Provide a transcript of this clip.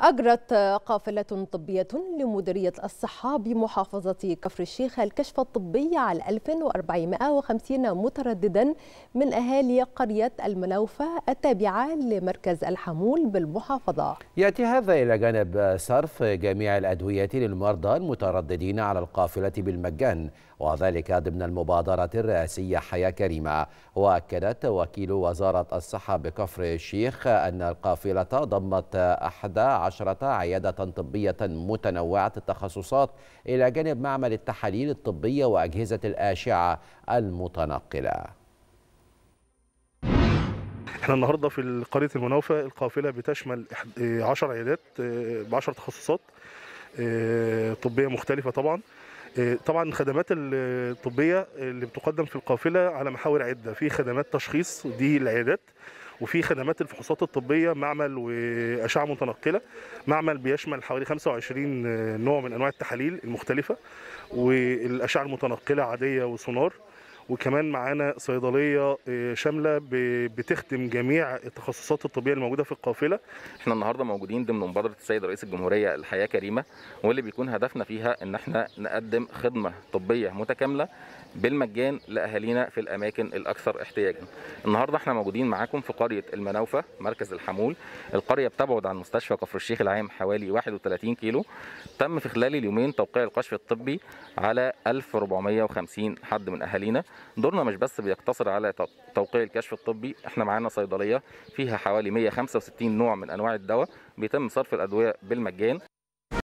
أجرت قافلة طبية لمديرية الصحة بمحافظة كفر الشيخ الكشف الطبي على 1450 مترددا من أهالي قرية المنوفة التابعة لمركز الحمول بالمحافظة يأتي هذا إلى جانب صرف جميع الأدوية للمرضى المترددين على القافلة بالمجان وذلك ضمن المبادرة الرئاسية حياة كريمة وأكدت وكيل وزارة الصحة بكفر الشيخ أن القافلة ضمت أحد عشرة عيادة طبية متنوعة التخصصات إلى جانب معمل التحاليل الطبية وأجهزة الأشعة المتنقلة احنا النهارده في قريه المنوفه القافله بتشمل 10 إيه، عيادات إيه، ب 10 تخصصات إيه، طبيه مختلفه طبعا طبعا الخدمات الطبيه اللي بتقدم في القافله على محاور عده في خدمات تشخيص دي العيادات وفي خدمات الفحوصات الطبيه معمل واشعه متنقله معمل بيشمل حوالي 25 نوع من انواع التحاليل المختلفه والاشعه المتنقله عاديه وسونار وكمان معانا صيدليه آه، شامله بتخدم جميع التخصصات الطبيه الموجوده في القافله احنا النهارده موجودين ضمن مبادره السيد رئيس الجمهوريه الحياه كريمه واللي بيكون هدفنا فيها ان احنا نقدم خدمه طبيه متكامله بالمجان لاهالينا في الاماكن الاكثر احتياجا النهارده احنا موجودين معاكم في قريه المنوفه مركز الحمول القريه بتبعد عن مستشفى كفر الشيخ العام حوالي 31 كيلو تم في خلال اليومين توقيع القشف الطبي على 1450 حد من اهالينا دورنا مش بس بيقتصر على توقيع الكشف الطبي احنا معانا صيدليه فيها حوالي 165 نوع من انواع الدواء بيتم صرف الادويه بالمجان